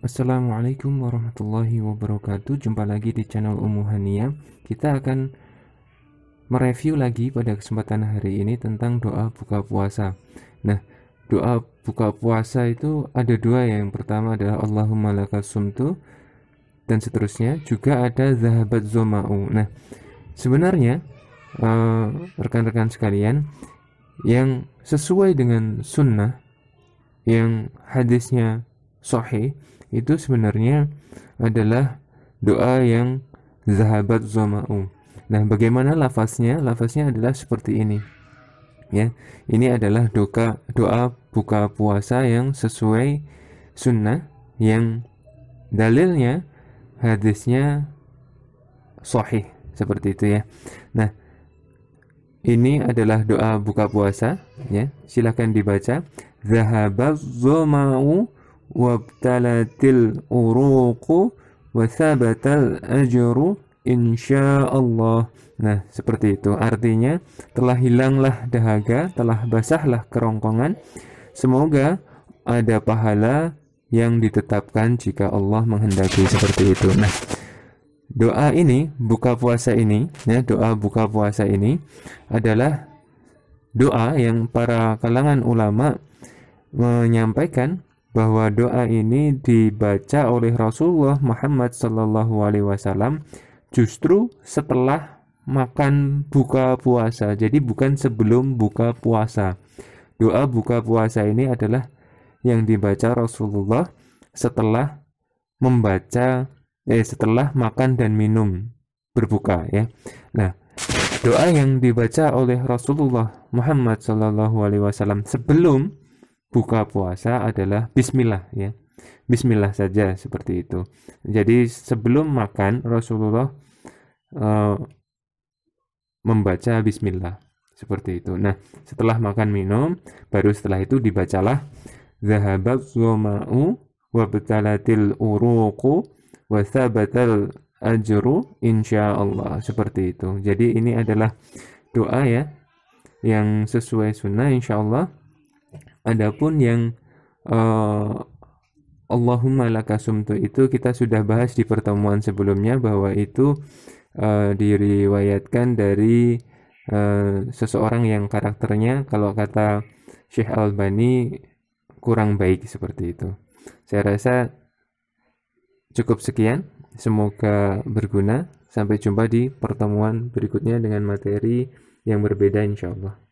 Assalamualaikum warahmatullahi wabarakatuh Jumpa lagi di channel umuhania. Kita akan mereview lagi pada kesempatan hari ini tentang doa buka puasa Nah, doa buka puasa itu ada dua ya Yang pertama adalah Allahumma laka sumtu Dan seterusnya juga ada zahabat zoma'u Nah, sebenarnya eh, rekan-rekan uh, sekalian Yang sesuai dengan sunnah Yang hadisnya sahih itu sebenarnya adalah doa yang zahabat zoma'u. Nah, bagaimana lafaznya? Lafaznya adalah seperti ini. Ya, ini adalah doa doa buka puasa yang sesuai sunnah yang dalilnya hadisnya sahih seperti itu ya. Nah, ini adalah doa buka puasa ya. Silahkan dibaca. zahabat zoma'u wabtalatil uruqu wasabatal ajru insya Allah. Nah, seperti itu. Artinya, telah hilanglah dahaga, telah basahlah kerongkongan. Semoga ada pahala yang ditetapkan jika Allah menghendaki seperti itu. Nah, doa ini, buka puasa ini, ya, doa buka puasa ini adalah doa yang para kalangan ulama menyampaikan bahwa doa ini dibaca oleh Rasulullah Muhammad Shallallahu Alaihi Wasallam justru setelah makan buka puasa. Jadi bukan sebelum buka puasa. Doa buka puasa ini adalah yang dibaca Rasulullah setelah membaca eh setelah makan dan minum berbuka ya. Nah, doa yang dibaca oleh Rasulullah Muhammad Shallallahu Alaihi Wasallam sebelum buka puasa adalah bismillah ya. Bismillah saja seperti itu. Jadi sebelum makan Rasulullah uh, membaca bismillah seperti itu. Nah, setelah makan minum baru setelah itu dibacalah zahabat zoma'u wa betalatil uruqu wa thabatal ajru insyaallah seperti itu. Jadi ini adalah doa ya yang sesuai sunnah insyaallah Adapun yang uh, Allahumma lakasumtu itu kita sudah bahas di pertemuan sebelumnya bahwa itu uh, diriwayatkan dari uh, seseorang yang karakternya kalau kata Syekh Albani kurang baik seperti itu. Saya rasa cukup sekian. Semoga berguna. Sampai jumpa di pertemuan berikutnya dengan materi yang berbeda insya Allah.